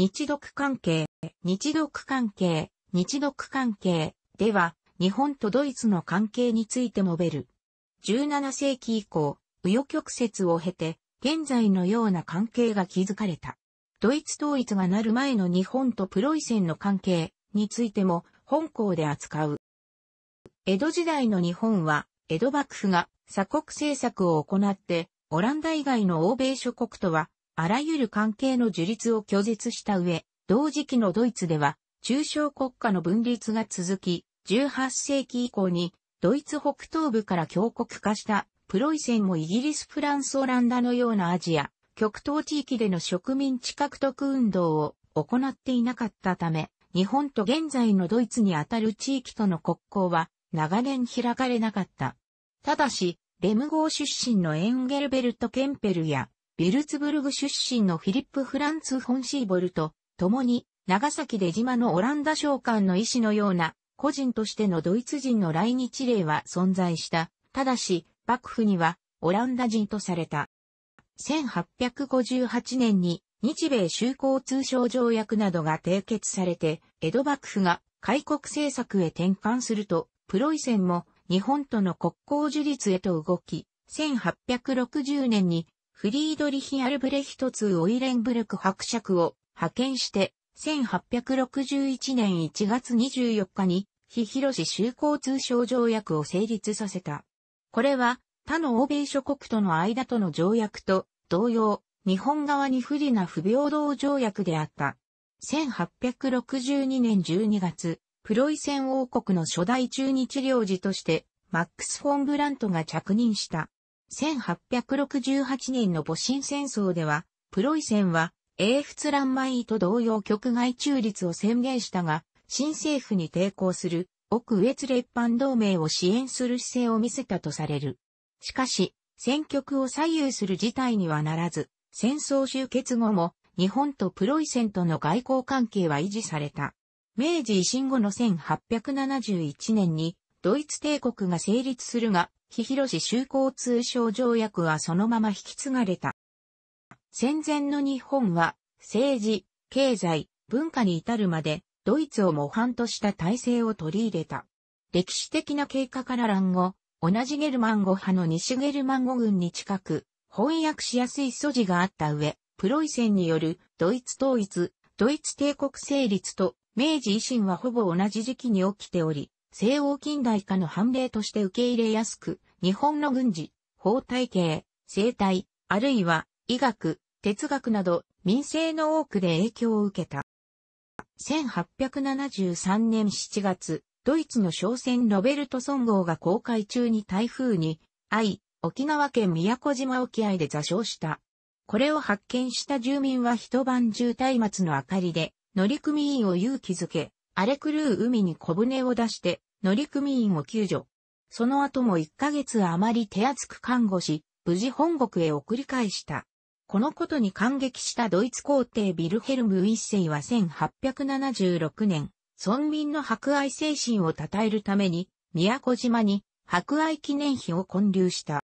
日読関係、日読関係、日読関係では、日本とドイツの関係について述べる。17世紀以降、紆余曲折を経て、現在のような関係が築かれた。ドイツ統一がなる前の日本とプロイセンの関係についても本校で扱う。江戸時代の日本は、江戸幕府が鎖国政策を行って、オランダ以外の欧米諸国とはあらゆる関係の樹立を拒絶した上、同時期のドイツでは、中小国家の分立が続き、18世紀以降に、ドイツ北東部から強国化したプロイセンもイギリス、フランス、オランダのようなアジア、極東地域での植民地獲得運動を行っていなかったため、日本と現在のドイツにあたる地域との国交は長年開かれなかった。ただし、レム号出身のエンゲルベルト・ケンペルやビルツブルグ出身のフィリップ・フランツ・フォンシーボルと、共に、長崎出島のオランダ商館の医師のような、個人としてのドイツ人の来日例は存在した。ただし、幕府には、オランダ人とされた。1858年に、日米修好通商条約などが締結されて、江戸幕府が開国政策へ転換すると、プロイセンも日本との国交樹立へと動き、1860年にフリードリヒ・アルブレヒト2オイレンブルク伯爵を派遣して、1861年1月24日に、非広市州交通省条約を成立させた。これは、他の欧米諸国との間との条約と同様、日本側に不利な不平等条約であった。1862年12月、プロイセン王国の初代中日領事として、マックス・フォン・ブラントが着任した。1868年の母親戦争では、プロイセンは、英仏乱舞と同様局外中立を宣言したが、新政府に抵抗する、奥越列藩同盟を支援する姿勢を見せたとされる。しかし、戦局を左右する事態にはならず、戦争終結後も、日本とプロイセンとの外交関係は維持された。明治維新後の1871年に、ドイツ帝国が成立するが、日広修交通商条約はそのまま引き継がれた。戦前の日本は、政治、経済、文化に至るまで、ドイツを模範とした体制を取り入れた。歴史的な経過から乱後、同じゲルマン語派の西ゲルマン語軍に近く、翻訳しやすい素地があった上、プロイセンによるドイツ統一、ドイツ帝国成立と明治維新はほぼ同じ時期に起きており、西欧近代化の判例として受け入れやすく、日本の軍事、法体系、生態、あるいは医学、哲学など民生の多くで影響を受けた。1873年7月、ドイツの商船ロベルトソン号が航海中に台風に遭い、沖縄県宮古島沖合で座礁した。これを発見した住民は一晩中松明の明かりで乗組員を勇気づけ、荒れ狂う海に小舟を出して、乗組員を救助。その後も1ヶ月余り手厚く看護し、無事本国へ送り返した。このことに感激したドイツ皇帝ビルヘルム一世は1876年、村民の博愛精神を称えるために、宮古島に博愛記念碑を建立した。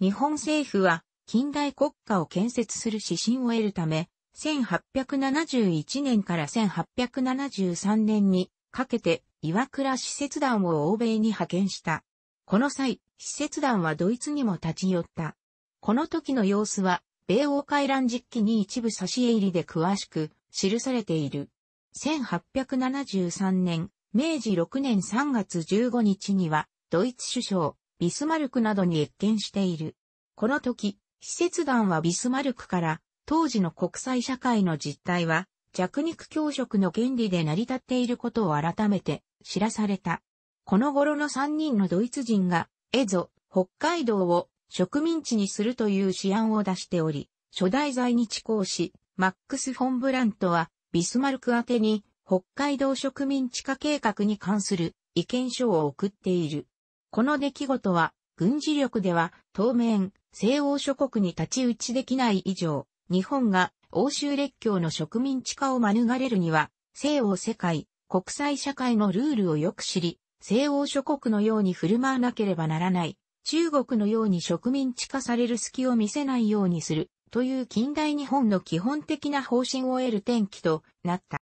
日本政府は近代国家を建設する指針を得るため、1871年から1873年にかけて岩倉使節団を欧米に派遣した。この際、使節団はドイツにも立ち寄った。この時の様子は、米欧海乱実機に一部差し入りで詳しく記されている。1873年、明治6年3月15日には、ドイツ首相、ビスマルクなどに越見している。この時、使節団はビスマルクから当時の国際社会の実態は、弱肉強食の原理で成り立っていることを改めて知らされた。この頃の3人のドイツ人が、エゾ、北海道を植民地にするという試案を出しており、初代在日公使、マックス・フォン・ブラントは、ビスマルク宛てに、北海道植民地化計画に関する意見書を送っている。この出来事は、軍事力では当面、西欧諸国に立ち打ちできない以上、日本が欧州列強の植民地化を免れるには、西欧世界、国際社会のルールをよく知り、西欧諸国のように振る舞わなければならない、中国のように植民地化される隙を見せないようにする、という近代日本の基本的な方針を得る転機となった。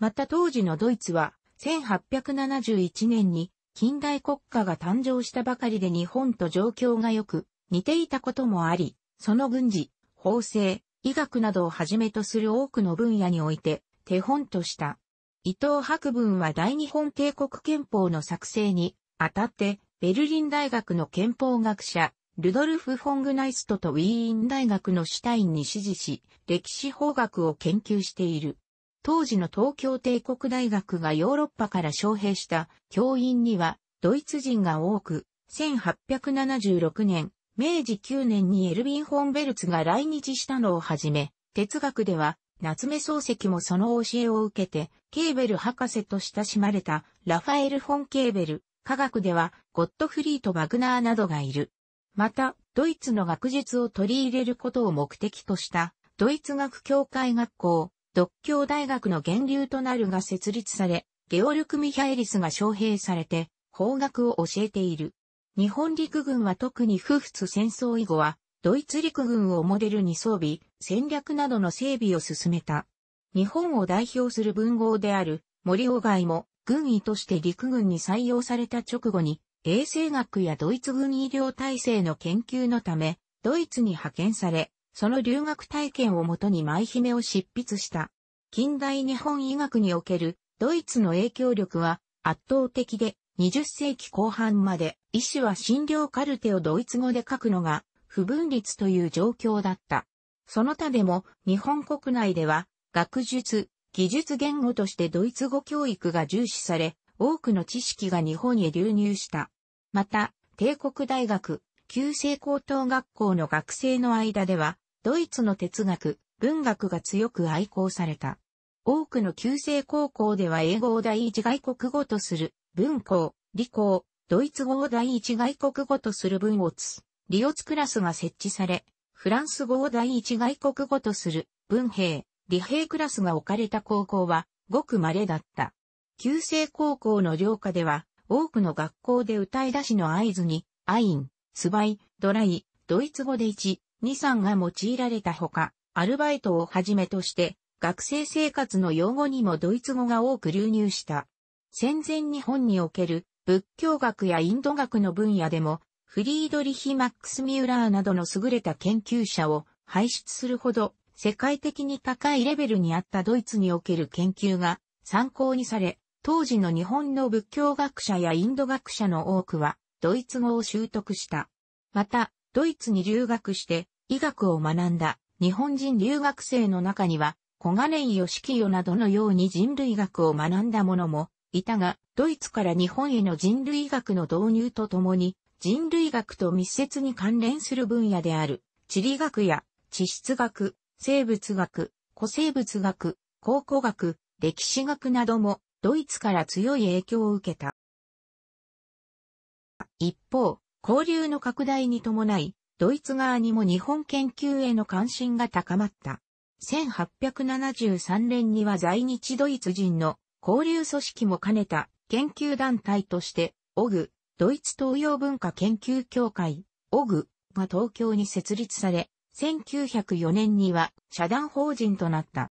また当時のドイツは、1871年に近代国家が誕生したばかりで日本と状況が良く似ていたこともあり、その軍事、法制、医学などをはじめとする多くの分野において手本とした。伊藤博文は大日本帝国憲法の作成にあたってベルリン大学の憲法学者、ルドルフ・フォングナイストとウィーン大学のシュタインに支持し、歴史法学を研究している。当時の東京帝国大学がヨーロッパから招聘した教員にはドイツ人が多く、1876年、明治9年にエルヴィン・ホンベルツが来日したのをはじめ、哲学では、夏目漱石もその教えを受けて、ケーベル博士と親しまれたラファエル・フォン・ケーベル、科学ではゴットフリート・バグナーなどがいる。また、ドイツの学術を取り入れることを目的とした、ドイツ学協会学校、独協大学の源流となるが設立され、ゲオルク・ミハエリスが招聘されて、法学を教えている。日本陸軍は特に夫婦戦争以後は、ドイツ陸軍をモデルに装備、戦略などの整備を進めた。日本を代表する文豪である森鴎外も軍医として陸軍に採用された直後に衛生学やドイツ軍医療体制の研究のためドイツに派遣され、その留学体験をもとに舞姫を執筆した。近代日本医学におけるドイツの影響力は圧倒的で20世紀後半まで医師は診療カルテをドイツ語で書くのが不分立という状況だった。その他でも日本国内では学術、技術言語としてドイツ語教育が重視され、多くの知識が日本へ流入した。また、帝国大学、旧制高等学校の学生の間では、ドイツの哲学、文学が強く愛好された。多くの旧制高校では英語を第一外国語とする文校、理工、ドイツ語を第一外国語とする文をつ、リオツクラスが設置され、フランス語を第一外国語とする文兵、理兵クラスが置かれた高校は、ごく稀だった。旧制高校の寮下では、多くの学校で歌い出しの合図に、アイン、スバイ、ドライ、ドイツ語で1、2、3が用いられたほか、アルバイトをはじめとして、学生生活の用語にもドイツ語が多く流入した。戦前日本における仏教学やインド学の分野でも、フリードリヒ・マックス・ミューラーなどの優れた研究者を輩出するほど、世界的に高いレベルにあったドイツにおける研究が参考にされ、当時の日本の仏教学者やインド学者の多くは、ドイツ語を習得した。また、ドイツに留学して、医学を学んだ日本人留学生の中には、小金井義清などのように人類学を学んだ者もいたが、ドイツから日本への人類学の導入とともに、人類学と密接に関連する分野である、地理学や地質学、生物学、古生物学、考古学、歴史学なども、ドイツから強い影響を受けた。一方、交流の拡大に伴い、ドイツ側にも日本研究への関心が高まった。1873年には在日ドイツ人の交流組織も兼ねた研究団体として、オグ、ドイツ東洋文化研究協会、オグが東京に設立され、1904年には社団法人となった。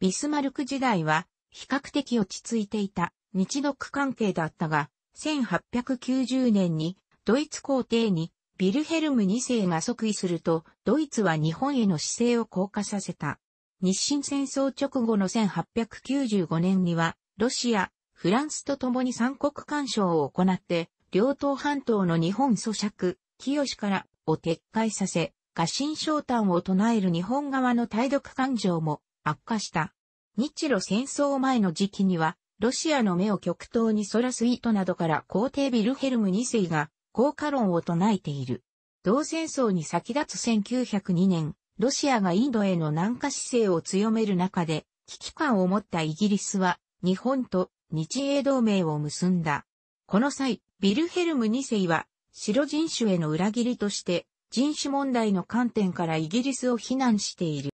ビスマルク時代は比較的落ち着いていた日独関係だったが、1890年にドイツ皇帝にビルヘルム2世が即位すると、ドイツは日本への姿勢を硬化させた。日清戦争直後の1895年には、ロシア、フランスと共に三国干渉を行って、両党半島の日本咀嚼、清からを撤回させ、過信昇炭を唱える日本側の対独感情も悪化した。日露戦争前の時期には、ロシアの目を極東にそらす意図などから皇帝ビルヘルム2世が効果論を唱えている。同戦争に先立つ1902年、ロシアがインドへの南下姿勢を強める中で、危機感を持ったイギリスは、日本と日英同盟を結んだ。この際、ビルヘルム2世は、白人種への裏切りとして、人種問題の観点からイギリスを非難している。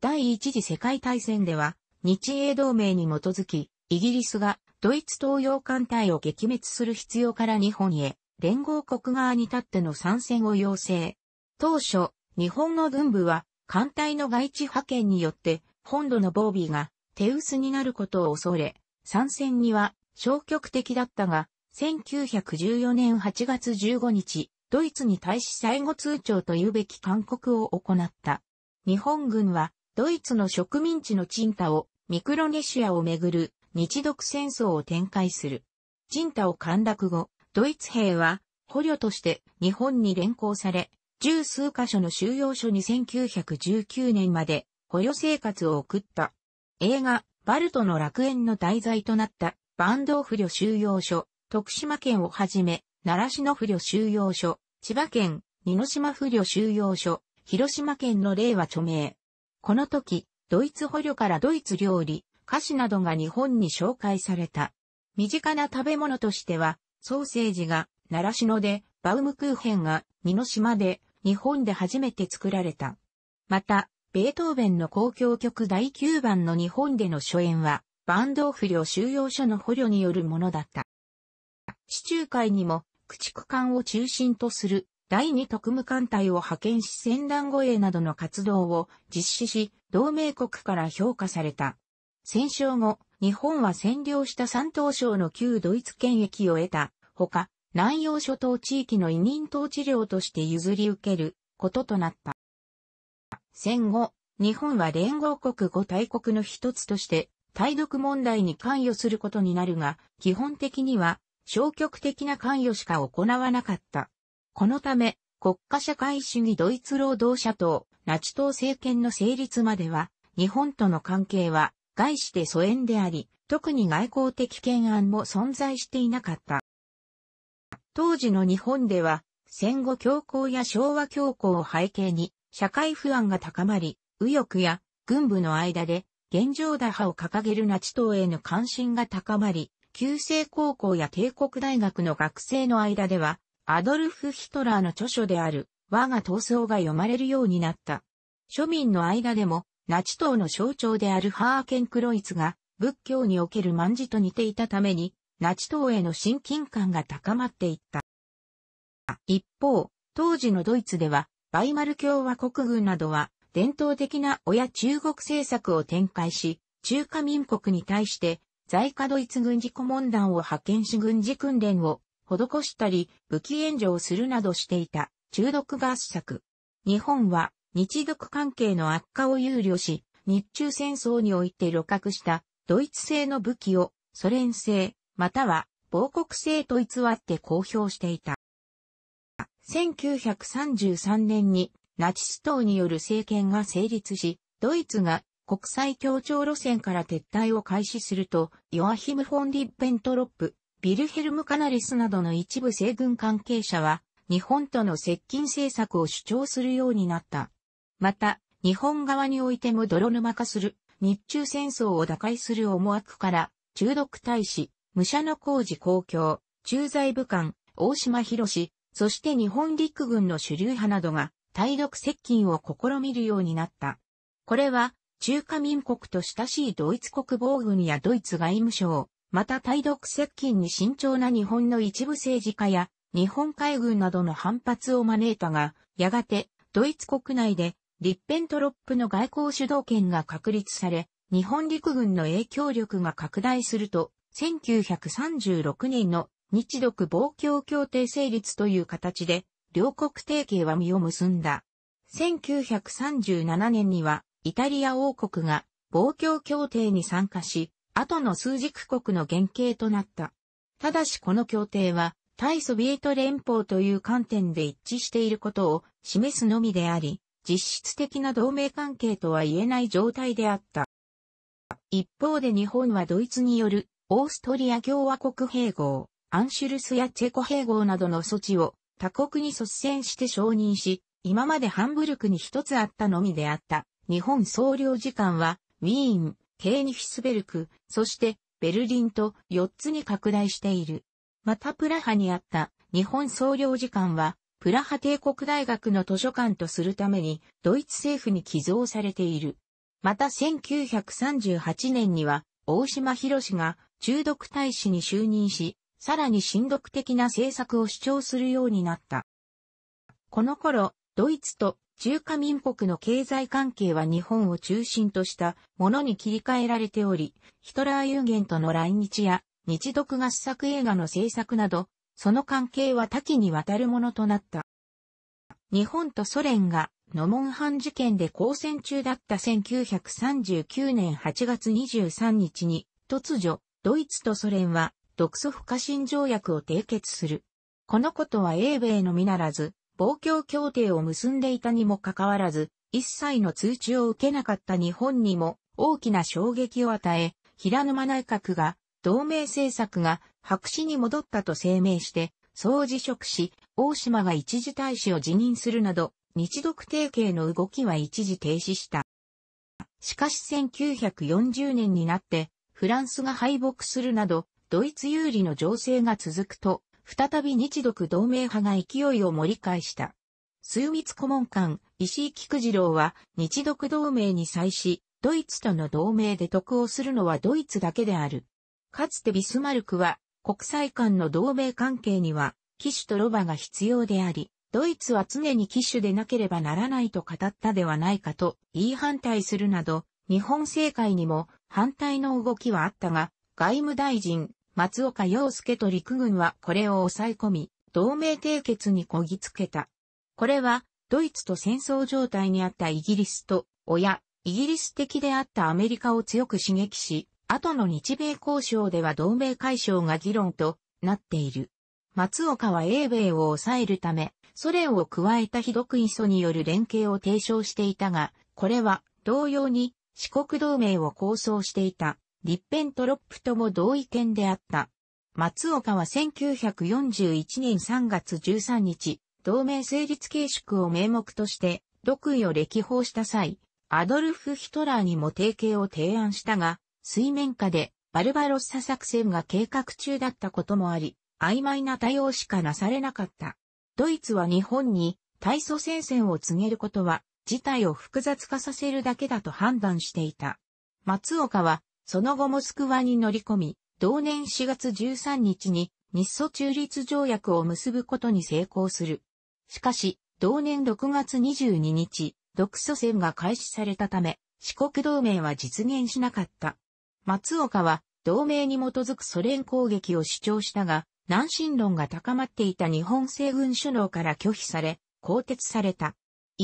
第一次世界大戦では、日英同盟に基づき、イギリスがドイツ東洋艦隊を撃滅する必要から日本へ、連合国側に立っての参戦を要請。当初、日本の軍部は艦隊の外地派遣によって本土の防備が手薄になることを恐れ、参戦には消極的だったが、1914年8月15日、ドイツに対し最後通帳というべき勧告を行った。日本軍はドイツの植民地のンタをミクロネシアをめぐる日独戦争を展開する。ンタを陥落後、ドイツ兵は捕虜として日本に連行され、十数箇所の収容所に1919年まで保養生活を送った。映画、バルトの楽園の題材となったバンドオフ旅収容所、徳島県をはじめ、奈良市の不慮収容所、千葉県、二ノ島不慮収容所、広島県の例は著名。この時、ドイツ捕虜からドイツ料理、菓子などが日本に紹介された。身近な食べ物としては、ソーセージが、奈良市ので、バウムクーヘンが、二ノ島で、日本で初めて作られた。また、ベートーベンの公共曲第9番の日本での初演は、バンドーフ領収容所の捕虜によるものだった。地中海にも、駆逐艦を中心とする第二特務艦隊を派遣し戦団護衛などの活動を実施し、同盟国から評価された。戦勝後、日本は占領した三島省の旧ドイツ権益を得た、ほか、南洋諸島地域の委任統治領として譲り受けることとなった。戦後、日本は連合国五大国の一つとして、対独問題に関与することになるが、基本的には消極的な関与しか行わなかった。このため、国家社会主義ドイツ労働者党、ナチ党政権の成立までは、日本との関係は、外して疎遠であり、特に外交的懸案も存在していなかった。当時の日本では、戦後恐慌や昭和恐慌を背景に、社会不安が高まり、右翼や軍部の間で、現状打破を掲げるナチ党への関心が高まり、旧制高校や帝国大学の学生の間では、アドルフ・ヒトラーの著書である、我が闘争が読まれるようになった。庶民の間でも、ナチ党の象徴であるハーケン・クロイツが、仏教における万事と似ていたために、ナチ党への親近感が高まっていった。一方、当時のドイツでは、バイマル共和国軍などは、伝統的な親中国政策を展開し、中華民国に対して、在華ドイツ軍事顧問団を派遣し軍事訓練を施したり、武器援助をするなどしていた、中毒合作。日本は、日独関係の悪化を憂慮し、日中戦争において露獲した、ドイツ製の武器を、ソ連製、または亡国性と偽って公表していた。1933年にナチス党による政権が成立し、ドイツが国際協調路線から撤退を開始すると、ヨアヒム・フォン・リッペントロップ、ビルヘルム・カナリスなどの一部西軍関係者は、日本との接近政策を主張するようになった。また、日本側においても泥沼化する、日中戦争を打開する思惑から、中毒大使、武者の工事公共、駐在武官、大島博士、そして日本陸軍の主流派などが、対独接近を試みるようになった。これは、中華民国と親しいドイツ国防軍やドイツ外務省、また対独接近に慎重な日本の一部政治家や、日本海軍などの反発を招いたが、やがて、ドイツ国内で、リッペントロップの外交主導権が確立され、日本陸軍の影響力が拡大すると、1936年の日独防共協定成立という形で、両国提携は実を結んだ。1937年には、イタリア王国が防共協定に参加し、後の数軸国の原型となった。ただしこの協定は、対ソビエト連邦という観点で一致していることを示すのみであり、実質的な同盟関係とは言えない状態であった。一方で日本はドイツによるオーストリア共和国併合、アンシュルスやチェコ併合などの措置を他国に率先して承認し、今までハンブルクに一つあったのみであった。日本総領事館は、ウィーン、ケーニヒスベルク、そしてベルリンと4つに拡大している。またプラハにあった日本総領事館は、プラハ帝国大学の図書館とするために、ドイツ政府に寄贈されている。また1938年には、大島博が中毒大使に就任し、さらに親独的な政策を主張するようになった。この頃、ドイツと中華民国の経済関係は日本を中心としたものに切り替えられており、ヒトラー有限との来日や日独合作映画の制作など、その関係は多岐にわたるものとなった。日本とソ連がノモンハン事件で交戦中だった1939年8月23日に突如ドイツとソ連は独ソ不可侵条約を締結する。このことは英米のみならず、防共協定を結んでいたにもかかわらず、一切の通知を受けなかった日本にも大きな衝撃を与え、平沼内閣が同盟政策が白紙に戻ったと声明して、総辞職し、大島が一時大使を辞任するなど、日独提携の動きは一時停止した。しかし1940年になって、フランスが敗北するなど、ドイツ有利の情勢が続くと、再び日独同盟派が勢いを盛り返した。枢密顧問官、石井菊次郎は、日独同盟に際し、ドイツとの同盟で得をするのはドイツだけである。かつてビスマルクは、国際間の同盟関係には、機種とロバが必要であり、ドイツは常に機種でなければならないと語ったではないかと言い反対するなど、日本政界にも反対の動きはあったが、外務大臣、松岡洋介と陸軍はこれを抑え込み、同盟締結にこぎつけた。これは、ドイツと戦争状態にあったイギリスと、親、イギリス的であったアメリカを強く刺激し、後の日米交渉では同盟解消が議論となっている。松岡は英米を抑えるため、ソ連を加えた非独位素による連携を提唱していたが、これは同様に四国同盟を構想していた、立憲トロップとも同意見であった。松岡は1941年3月13日、同盟成立形式を名目として、独位を歴訪した際、アドルフ・ヒトラーにも提携を提案したが、水面下でバルバロッサ作戦が計画中だったこともあり、曖昧な対応しかなされなかった。ドイツは日本に大蘇戦線を告げることは事態を複雑化させるだけだと判断していた。松岡は、その後モスクワに乗り込み、同年4月13日に日ソ中立条約を結ぶことに成功する。しかし、同年6月22日、独ソ戦が開始されたため、四国同盟は実現しなかった。松岡は、同盟に基づくソ連攻撃を主張したが、南進論が高まっていた日本西軍首脳から拒否され、更迭された。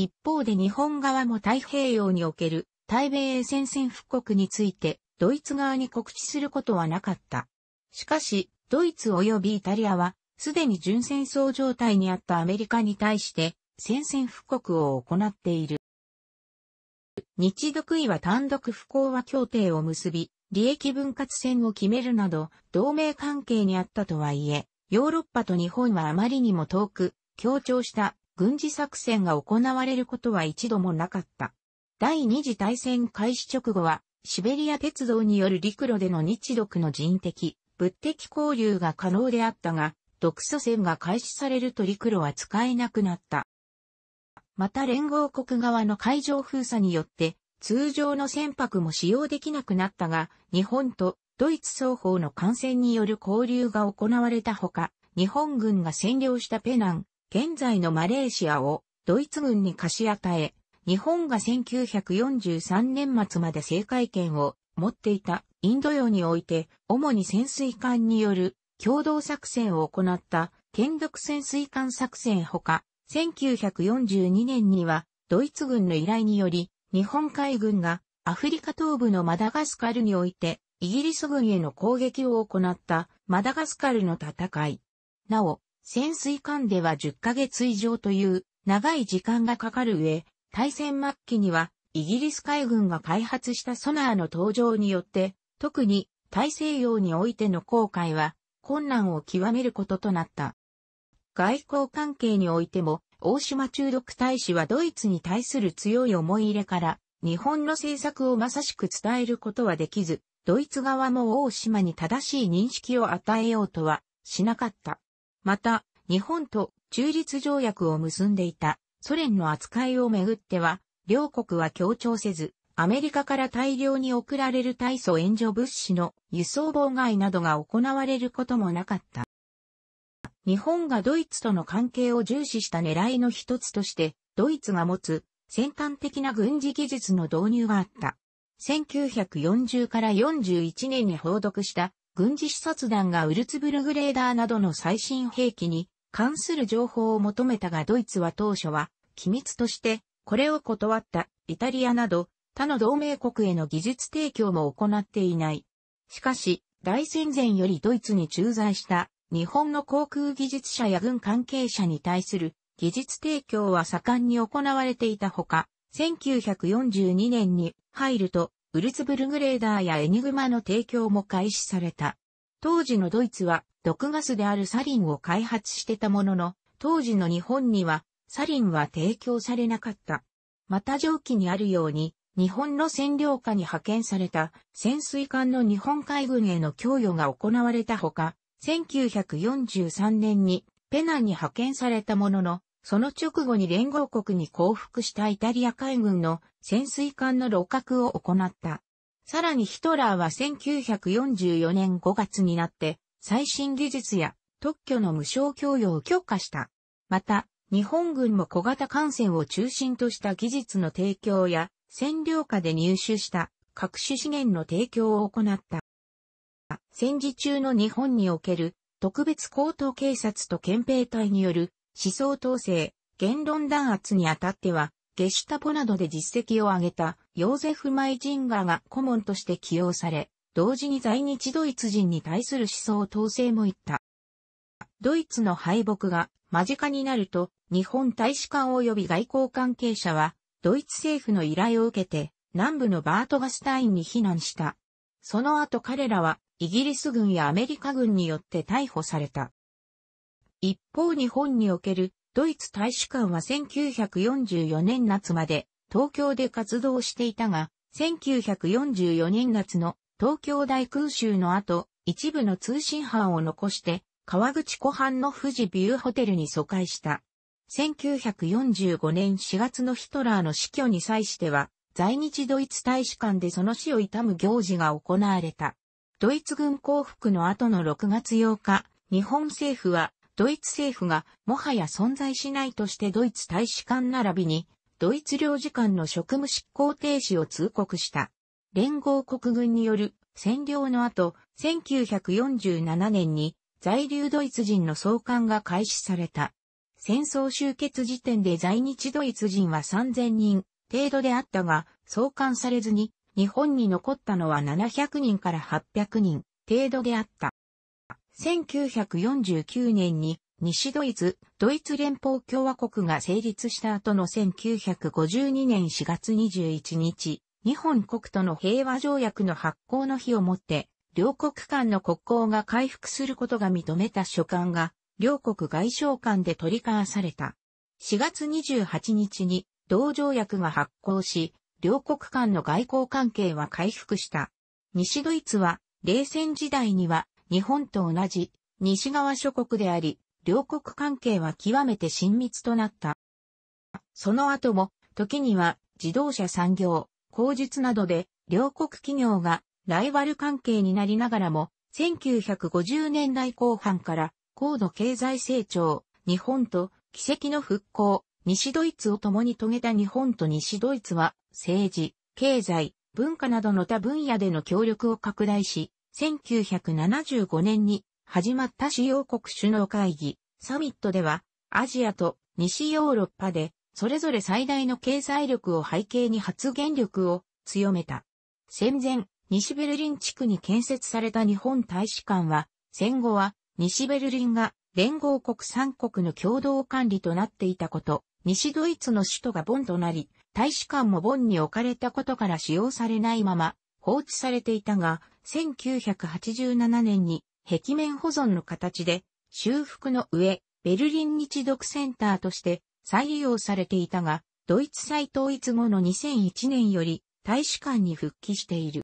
一方で日本側も太平洋における対米戦線復刻についてドイツ側に告知することはなかった。しかし、ドイツ及びイタリアは、すでに準戦争状態にあったアメリカに対して、戦線復刻を行っている。日独位は単独不幸和協定を結び、利益分割戦を決めるなど、同盟関係にあったとはいえ、ヨーロッパと日本はあまりにも遠く、強調した軍事作戦が行われることは一度もなかった。第二次大戦開始直後は、シベリア鉄道による陸路での日独の人的、物的交流が可能であったが、独ソ戦が開始されると陸路は使えなくなった。また連合国側の海上封鎖によって、通常の船舶も使用できなくなったが、日本とドイツ双方の艦船による交流が行われたほか、日本軍が占領したペナン、現在のマレーシアをドイツ軍に貸し与え、日本が1943年末まで正解権を持っていたインド洋において、主に潜水艦による共同作戦を行った権力潜水艦作戦ほか、1942年にはドイツ軍の依頼により、日本海軍がアフリカ東部のマダガスカルにおいて、イギリス軍への攻撃を行ったマダガスカルの戦い。なお、潜水艦では10ヶ月以上という長い時間がかかる上、大戦末期にはイギリス海軍が開発したソナーの登場によって、特に大西洋においての航海は困難を極めることとなった。外交関係においても、大島中毒大使はドイツに対する強い思い入れから、日本の政策をまさしく伝えることはできず、ドイツ側も大島に正しい認識を与えようとはしなかった。また、日本と中立条約を結んでいたソ連の扱いをめぐっては、両国は協調せず、アメリカから大量に送られる体素援助物資の輸送妨害などが行われることもなかった。日本がドイツとの関係を重視した狙いの一つとして、ドイツが持つ先端的な軍事技術の導入があった。1940から41年に報読した軍事視察団がウルツブルグレーダーなどの最新兵器に関する情報を求めたがドイツは当初は機密としてこれを断ったイタリアなど他の同盟国への技術提供も行っていない。しかし、大戦前よりドイツに駐在した日本の航空技術者や軍関係者に対する技術提供は盛んに行われていたほか、1942年に入るとウルツブルグレーダーやエニグマの提供も開始された。当時のドイツは毒ガスであるサリンを開発してたものの、当時の日本にはサリンは提供されなかった。また上記にあるように、日本の占領下に派遣された潜水艦の日本海軍への供与が行われたほか、1943年にペナンに派遣されたものの、その直後に連合国に降伏したイタリア海軍の潜水艦の露獲を行った。さらにヒトラーは1944年5月になって最新技術や特許の無償供与を許可した。また、日本軍も小型艦船を中心とした技術の提供や占領下で入手した各種資源の提供を行った。戦時中の日本における特別高等警察と憲兵隊による思想統制、言論弾圧にあたっては、ゲシュタポなどで実績を上げたヨーゼフ・マイジンガーが顧問として起用され、同時に在日ドイツ人に対する思想統制も言った。ドイツの敗北が間近になると、日本大使館及び外交関係者は、ドイツ政府の依頼を受けて、南部のバートガスタインに避難した。その後彼らは、イギリス軍やアメリカ軍によって逮捕された。一方日本におけるドイツ大使館は1944年夏まで東京で活動していたが、1944年夏の東京大空襲の後、一部の通信班を残して、川口湖畔の富士ビューホテルに疎開した。1945年4月のヒトラーの死去に際しては、在日ドイツ大使館でその死を悼む行事が行われた。ドイツ軍降伏の後の6月8日、日本政府はドイツ政府がもはや存在しないとしてドイツ大使館並びに、ドイツ領事館の職務執行停止を通告した。連合国軍による占領の後、1947年に在留ドイツ人の送還が開始された。戦争終結時点で在日ドイツ人は3000人程度であったが、送還されずに日本に残ったのは700人から800人程度であった。1949年に西ドイツ、ドイツ連邦共和国が成立した後の1952年4月21日、日本国との平和条約の発行の日をもって、両国間の国交が回復することが認めた書簡が、両国外相間で取り交わされた。4月28日に、同条約が発行し、両国間の外交関係は回復した。西ドイツは、冷戦時代には日本と同じ西側諸国であり、両国関係は極めて親密となった。その後も、時には自動車産業、工術などで両国企業がライバル関係になりながらも、1950年代後半から高度経済成長、日本と奇跡の復興、西ドイツを共に遂げた日本と西ドイツは政治、経済、文化などの他分野での協力を拡大し、1975年に始まった主要国首脳会議、サミットでは、アジアと西ヨーロッパで、それぞれ最大の経済力を背景に発言力を強めた。戦前、西ベルリン地区に建設された日本大使館は、戦後は西ベルリンが連合国3国の共同管理となっていたこと、西ドイツの首都がボンとなり、大使館もボンに置かれたことから使用されないまま、放置されていたが、1987年に壁面保存の形で修復の上、ベルリン日読センターとして再利用されていたが、ドイツ再統一後の2001年より大使館に復帰している。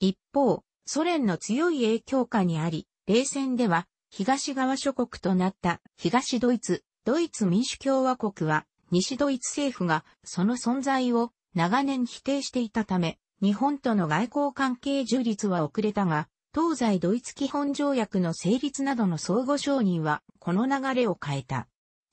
一方、ソ連の強い影響下にあり、冷戦では東側諸国となった東ドイツ、ドイツ民主共和国は西ドイツ政府がその存在を長年否定していたため、日本との外交関係樹立は遅れたが、東西ドイツ基本条約の成立などの相互承認は、この流れを変えた。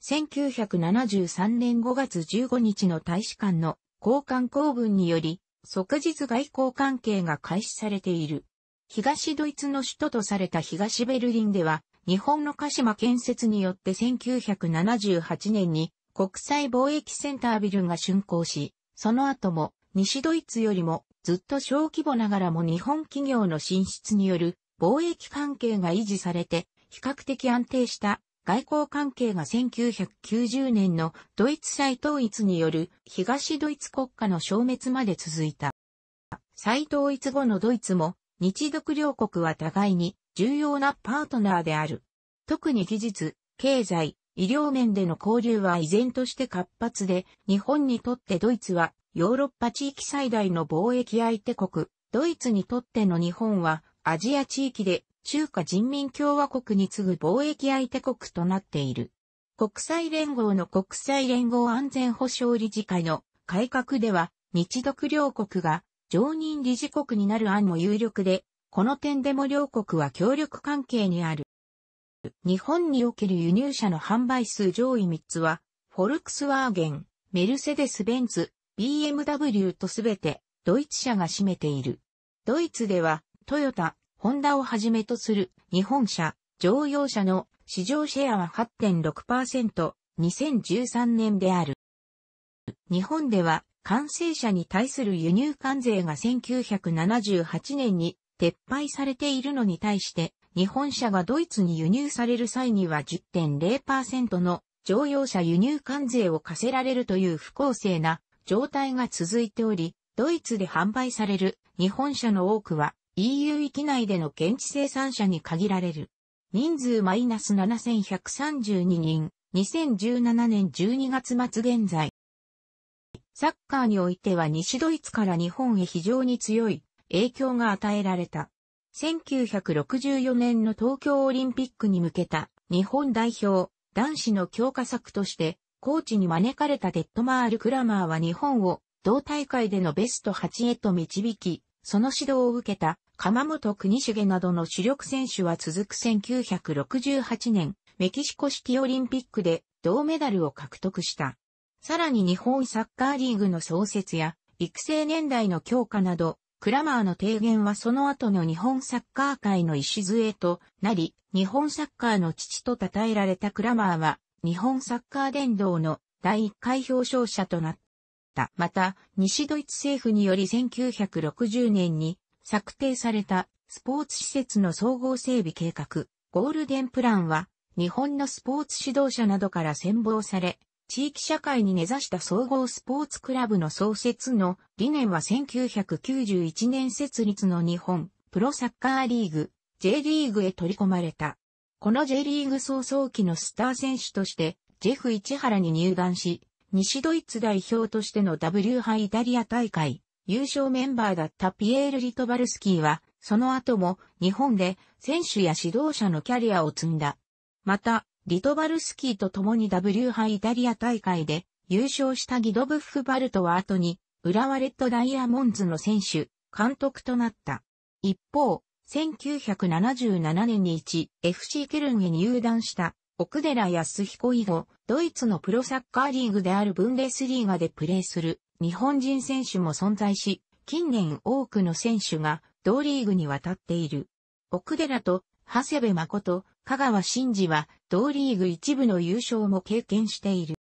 1973年5月15日の大使館の交換公文により、即日外交関係が開始されている。東ドイツの首都とされた東ベルリンでは、日本の鹿島建設によって1978年に国際貿易センタービルが竣工し、その後も西ドイツよりもずっと小規模ながらも日本企業の進出による貿易関係が維持されて、比較的安定した外交関係が1990年のドイツ再統一による東ドイツ国家の消滅まで続いた。再統一後のドイツも日独両国は互いに重要なパートナーである。特に技術、経済、医療面での交流は依然として活発で、日本にとってドイツはヨーロッパ地域最大の貿易相手国、ドイツにとっての日本はアジア地域で中華人民共和国に次ぐ貿易相手国となっている。国際連合の国際連合安全保障理事会の改革では、日独両国が常任理事国になる案も有力で、この点でも両国は協力関係にある。日本における輸入車の販売数上位3つは、フォルクスワーゲン、メルセデス・ベンツ、BMW とすべてドイツ車が占めている。ドイツではトヨタ、ホンダをはじめとする日本車、乗用車の市場シェアは8.6%、2013年である。日本では完成車に対する輸入関税が1978年に撤廃されているのに対して日本車がドイツに輸入される際には10.0%の乗用車輸入関税を課せられるという不公正な状態が続いており、ドイツで販売される日本車の多くは EU 域内での現地生産者に限られる。人数マイナス7132人、2017年12月末現在。サッカーにおいては西ドイツから日本へ非常に強い影響が与えられた。1964年の東京オリンピックに向けた日本代表男子の強化策として、コーチに招かれたデッドマール・クラマーは日本を同大会でのベスト8へと導き、その指導を受けた鎌本国重などの主力選手は続く1968年、メキシコシティオリンピックで銅メダルを獲得した。さらに日本サッカーリーグの創設や育成年代の強化などクラマーの提言はその後の日本サッカー界の礎となり、日本サッカーの父と称えられたクラマーは、日本サッカー殿堂の第一回表彰者となった。また、西ドイツ政府により1960年に策定されたスポーツ施設の総合整備計画、ゴールデンプランは、日本のスポーツ指導者などから先望され、地域社会に根ざした総合スポーツクラブの創設の理念は1991年設立の日本プロサッカーリーグ J リーグへ取り込まれた。この J リーグ早々期のスター選手としてジェフ市原に入団し、西ドイツ代表としての W 杯イタリア大会優勝メンバーだったピエール・リトバルスキーはその後も日本で選手や指導者のキャリアを積んだ。また、リトバルスキーと共に W 杯イタリア大会で優勝したギドブッフバルトは後に、浦和レッドダイヤモンズの選手、監督となった。一方、1977年に 1FC ケルンへ入団した奥寺康彦以後、ドイツのプロサッカーリーグであるブンデスリーガでプレーする日本人選手も存在し、近年多くの選手が同リーグに渡っている。奥寺と長谷部誠、香川真司は同リーグ一部の優勝も経験している。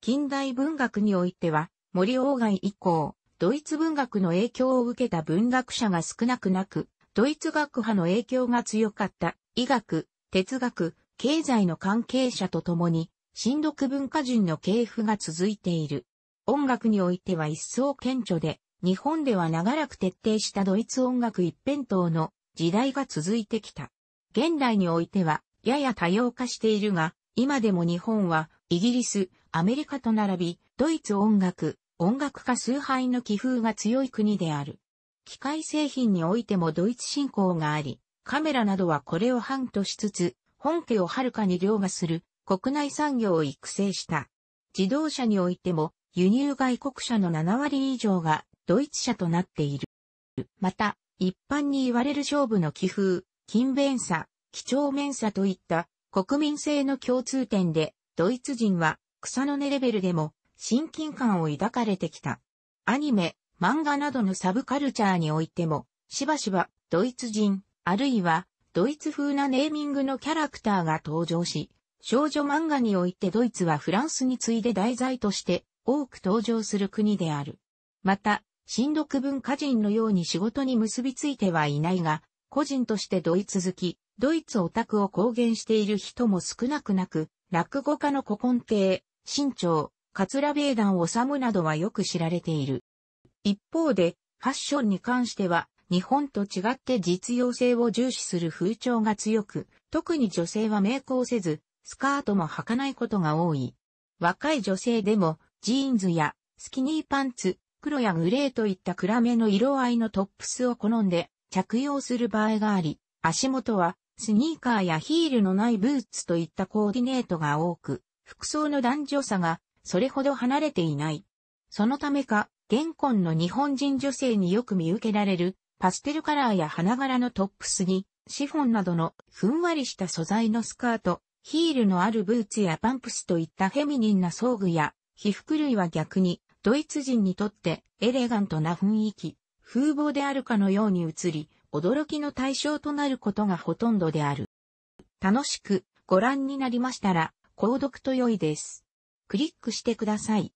近代文学においては、森鴎外以降、ドイツ文学の影響を受けた文学者が少なくなく、ドイツ学派の影響が強かった医学、哲学、経済の関係者と共に、新読文化人の系譜が続いている。音楽においては一層顕著で、日本では長らく徹底したドイツ音楽一辺倒の時代が続いてきた。現代においては、やや多様化しているが、今でも日本は、イギリス、アメリカと並び、ドイツ音楽、音楽家崇拝の気風が強い国である。機械製品においてもドイツ振興があり、カメラなどはこれを反としつつ、本家をはるかに凌駕する国内産業を育成した。自動車においても輸入外国車の7割以上がドイツ車となっている。また、一般に言われる勝負の気風、勤勉さ、貴重面さといった国民性の共通点で、ドイツ人は草の根レベルでも親近感を抱かれてきた。アニメ、漫画などのサブカルチャーにおいても、しばしばドイツ人、あるいはドイツ風なネーミングのキャラクターが登場し、少女漫画においてドイツはフランスに次いで題材として多く登場する国である。また、新独文化人のように仕事に結びついてはいないが、個人としてドイツ好き、ドイツオタクを公言している人も少なくなく、落語家の古今亭、新潮、桂米団治などはよく知られている。一方で、ファッションに関しては、日本と違って実用性を重視する風潮が強く、特に女性はメイクをせず、スカートも履かないことが多い。若い女性でも、ジーンズやスキニーパンツ、黒やグレーといった暗めの色合いのトップスを好んで着用する場合があり、足元はスニーカーやヒールのないブーツといったコーディネートが多く、服装の男女差がそれほど離れていない。そのためか、現今の日本人女性によく見受けられる、パステルカラーや花柄のトップスに、シフォンなどのふんわりした素材のスカート、ヒールのあるブーツやパンプスといったフェミニンな装具や、被膚類は逆に、ドイツ人にとってエレガントな雰囲気、風貌であるかのように映り、驚きの対象となることがほとんどである。楽しくご覧になりましたら、購読と良いです。クリックしてください。